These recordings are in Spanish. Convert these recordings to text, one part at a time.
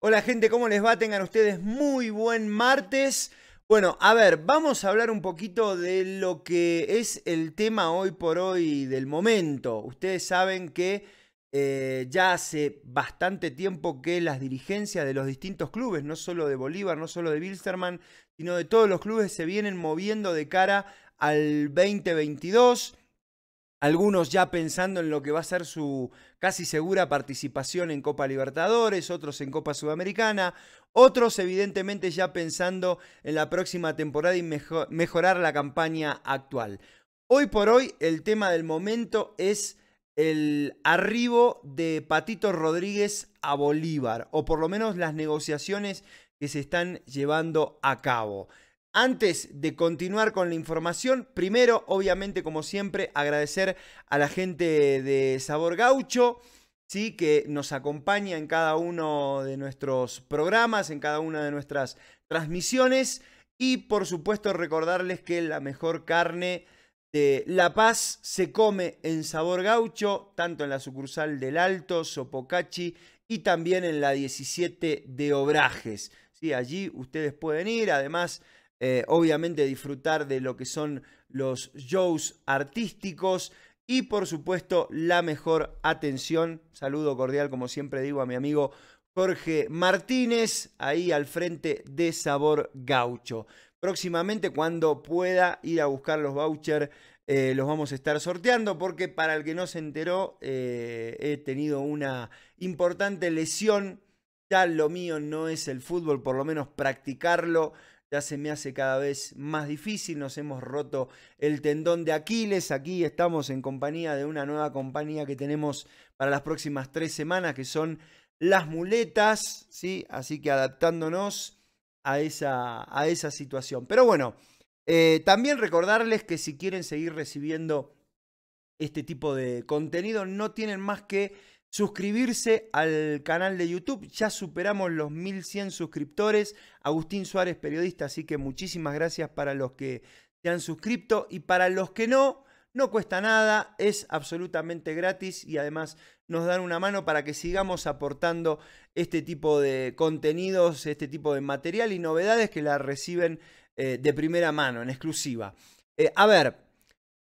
Hola gente, ¿cómo les va? Tengan ustedes muy buen martes. Bueno, a ver, vamos a hablar un poquito de lo que es el tema hoy por hoy del momento. Ustedes saben que eh, ya hace bastante tiempo que las dirigencias de los distintos clubes, no solo de Bolívar, no solo de wilstermann sino de todos los clubes, se vienen moviendo de cara al 2022 algunos ya pensando en lo que va a ser su casi segura participación en Copa Libertadores, otros en Copa Sudamericana, otros evidentemente ya pensando en la próxima temporada y mejorar la campaña actual. Hoy por hoy el tema del momento es el arribo de Patito Rodríguez a Bolívar, o por lo menos las negociaciones que se están llevando a cabo. Antes de continuar con la información, primero, obviamente, como siempre, agradecer a la gente de Sabor Gaucho. ¿sí? que nos acompaña en cada uno de nuestros programas, en cada una de nuestras transmisiones. Y por supuesto recordarles que la mejor carne de La Paz se come en sabor gaucho, tanto en la sucursal del Alto, Sopocachi y también en la 17 de Obrajes. ¿Sí? Allí ustedes pueden ir, además eh, obviamente disfrutar de lo que son los shows artísticos y por supuesto la mejor atención. Saludo cordial, como siempre digo, a mi amigo Jorge Martínez, ahí al frente de Sabor Gaucho. Próximamente, cuando pueda ir a buscar los vouchers, eh, los vamos a estar sorteando porque para el que no se enteró, eh, he tenido una importante lesión. Ya lo mío no es el fútbol, por lo menos practicarlo ya se me hace cada vez más difícil, nos hemos roto el tendón de Aquiles, aquí estamos en compañía de una nueva compañía que tenemos para las próximas tres semanas, que son las muletas, ¿sí? Así que adaptándonos a esa, a esa situación. Pero bueno, eh, también recordarles que si quieren seguir recibiendo este tipo de contenido, no tienen más que Suscribirse al canal de YouTube, ya superamos los 1100 suscriptores. Agustín Suárez, periodista, así que muchísimas gracias para los que se han suscrito y para los que no, no cuesta nada, es absolutamente gratis y además nos dan una mano para que sigamos aportando este tipo de contenidos, este tipo de material y novedades que la reciben eh, de primera mano, en exclusiva. Eh, a ver,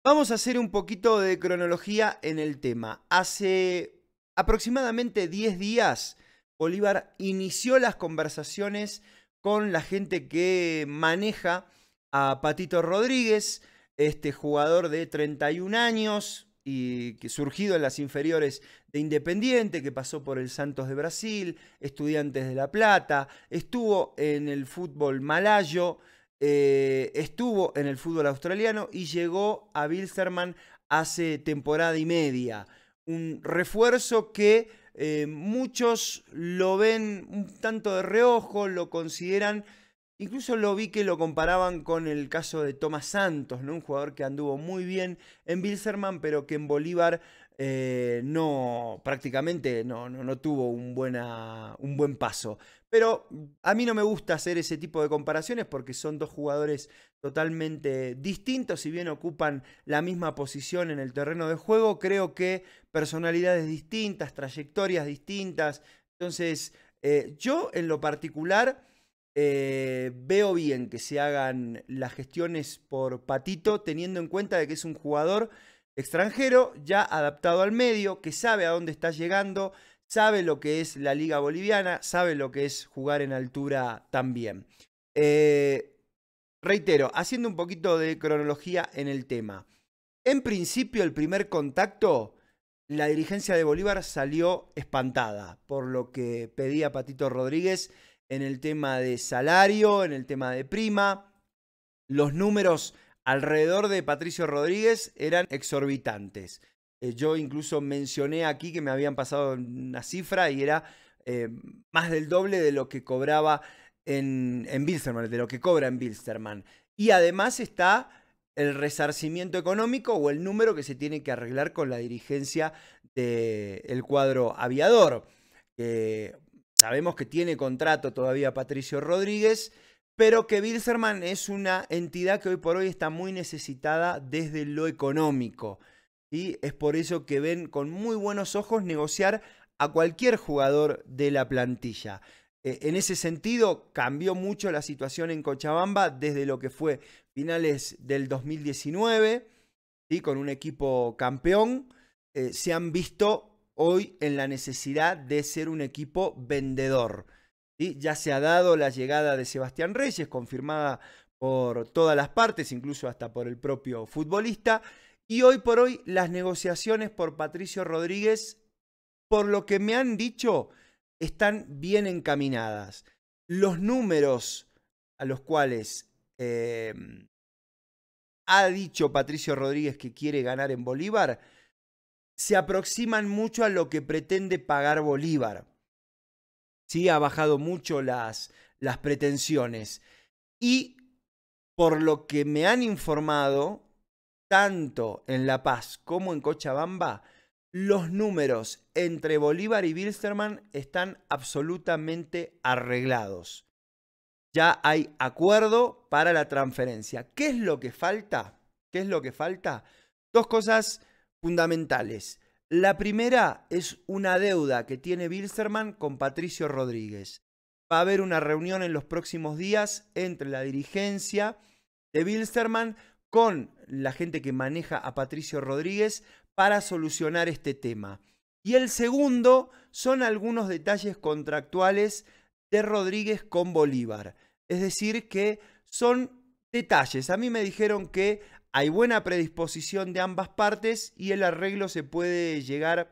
vamos a hacer un poquito de cronología en el tema. Hace aproximadamente 10 días, Bolívar inició las conversaciones con la gente que maneja a Patito Rodríguez, este jugador de 31 años y que surgido en las inferiores de Independiente, que pasó por el Santos de Brasil, Estudiantes de La Plata, estuvo en el fútbol malayo, eh, estuvo en el fútbol australiano y llegó a Bilzerman hace temporada y media un refuerzo que eh, muchos lo ven un tanto de reojo, lo consideran Incluso lo vi que lo comparaban con el caso de Tomás Santos, ¿no? un jugador que anduvo muy bien en Bilserman, pero que en Bolívar eh, no, prácticamente no, tuvo un, buena, un buen paso. Pero a mí no me gusta hacer ese tipo de comparaciones porque son dos jugadores totalmente distintos, si bien ocupan la misma posición en el terreno de juego, creo que personalidades distintas, trayectorias distintas. Entonces, eh, yo en lo particular eh, veo bien que se hagan las gestiones por Patito, teniendo en cuenta de que es un jugador extranjero, ya adaptado al medio, que sabe a dónde está llegando, sabe lo que es la liga boliviana, sabe lo que es jugar en altura también. Eh, reitero, haciendo un poquito de cronología en el tema. En principio, el primer contacto, la dirigencia de Bolívar salió espantada por lo que pedía Patito Rodríguez en el tema de salario, en el tema de prima. Los números alrededor de Patricio Rodríguez eran exorbitantes. Eh, yo incluso mencioné aquí que me habían pasado una cifra y era eh, más del doble de lo que cobraba en, en Bilsterman, de lo que cobra en Bilsterman. Y además está el resarcimiento económico o el número que se tiene que arreglar con la dirigencia del cuadro aviador. Que, Sabemos que tiene contrato todavía Patricio Rodríguez, pero que Bilzerman es una entidad que hoy por hoy está muy necesitada desde lo económico. Y es por eso que ven con muy buenos ojos negociar a cualquier jugador de la plantilla. E, en ese sentido, cambió mucho la situación en Cochabamba desde lo que fue finales del 2019, y con un equipo campeón. Eh, se han visto hoy en la necesidad de ser un equipo vendedor. Ya se ha dado la llegada de Sebastián Reyes, confirmada por todas las partes, incluso hasta por el propio futbolista. Y hoy por hoy las negociaciones por Patricio Rodríguez, por lo que me han dicho, están bien encaminadas. Los números a los cuales eh, ha dicho Patricio Rodríguez que quiere ganar en Bolívar, se aproximan mucho a lo que pretende pagar Bolívar. ¿Sí? Ha bajado mucho las, las pretensiones. Y por lo que me han informado, tanto en La Paz como en Cochabamba, los números entre Bolívar y Bilsterman están absolutamente arreglados. Ya hay acuerdo para la transferencia. ¿Qué es lo que falta? ¿Qué es lo que falta? Dos cosas fundamentales. La primera es una deuda que tiene Bilsterman con Patricio Rodríguez. Va a haber una reunión en los próximos días entre la dirigencia de Bilsterman con la gente que maneja a Patricio Rodríguez para solucionar este tema. Y el segundo son algunos detalles contractuales de Rodríguez con Bolívar. Es decir, que son detalles. A mí me dijeron que hay buena predisposición de ambas partes y el arreglo se puede llegar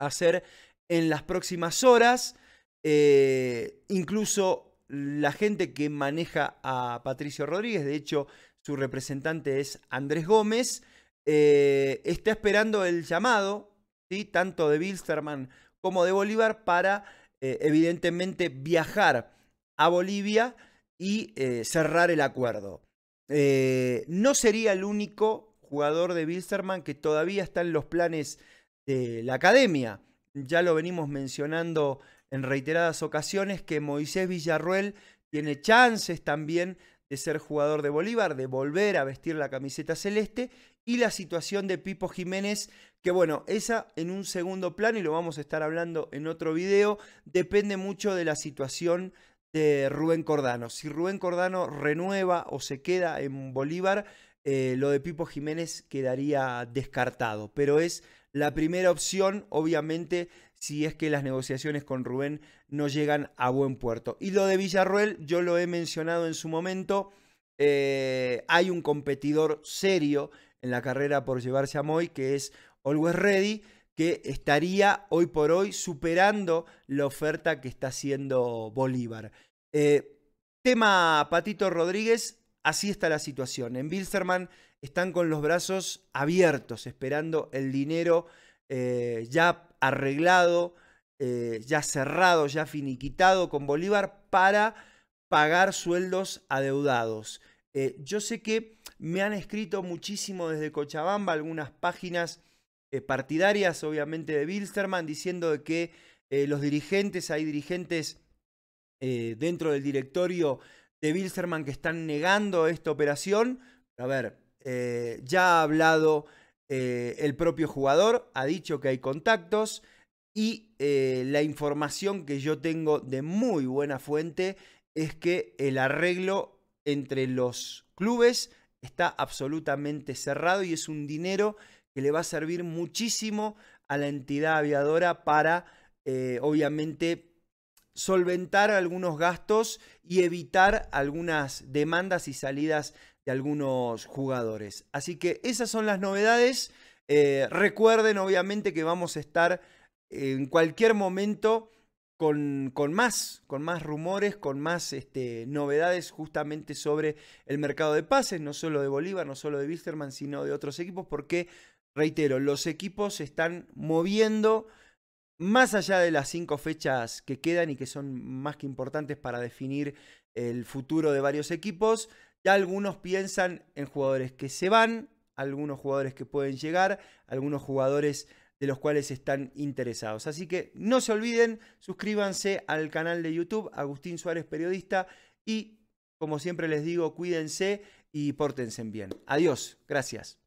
a hacer en las próximas horas. Eh, incluso la gente que maneja a Patricio Rodríguez, de hecho su representante es Andrés Gómez, eh, está esperando el llamado, ¿sí? tanto de Bilsterman como de Bolívar, para eh, evidentemente viajar a Bolivia y cerrar el acuerdo. Eh, no sería el único jugador de Bilsterman que todavía está en los planes de la academia. Ya lo venimos mencionando en reiteradas ocasiones que Moisés Villarruel tiene chances también de ser jugador de Bolívar, de volver a vestir la camiseta celeste y la situación de Pipo Jiménez, que bueno, esa en un segundo plano y lo vamos a estar hablando en otro video, depende mucho de la situación de Rubén Cordano. Si Rubén Cordano renueva o se queda en Bolívar, eh, lo de Pipo Jiménez quedaría descartado, pero es la primera opción, obviamente, si es que las negociaciones con Rubén no llegan a buen puerto. Y lo de Villarroel, yo lo he mencionado en su momento, eh, hay un competidor serio en la carrera por llevarse a Moy, que es Always Ready que estaría hoy por hoy superando la oferta que está haciendo Bolívar. Eh, tema Patito Rodríguez, así está la situación. En Bilzerman están con los brazos abiertos, esperando el dinero eh, ya arreglado, eh, ya cerrado, ya finiquitado con Bolívar para pagar sueldos adeudados. yo sé que me han escrito muchísimo desde Cochabamba algunas páginas eh, partidarias, obviamente, de Bilsterman, diciendo que eh, los dirigentes, hay dirigentes eh, dentro del directorio de Bilsterman que están negando esta operación. A ver, ya ha hablado el propio jugador, ha dicho que hay contactos y la información que yo tengo de muy buena fuente es que el arreglo entre los clubes está absolutamente cerrado y es un dinero que le va a servir muchísimo a la entidad aviadora para, eh, obviamente, solventar algunos gastos y evitar algunas demandas y salidas de algunos jugadores. Así que esas son las novedades. Eh, recuerden, obviamente, que vamos a estar en cualquier momento con, con, más, con más rumores, con más este, novedades justamente sobre el mercado de pases, no solo de Bolívar, no solo de Wilstermann, sino de otros equipos, porque reitero, los equipos se están moviendo más allá de las cinco fechas que quedan y que son más que importantes para definir el futuro de varios equipos. Ya algunos piensan en jugadores que se van, algunos jugadores que pueden llegar, algunos jugadores de los cuales están interesados. Así que no se olviden, suscríbanse al canal de YouTube, Agustín Suárez Periodista, y como siempre les digo, cuídense y pórtense bien. Adiós, gracias.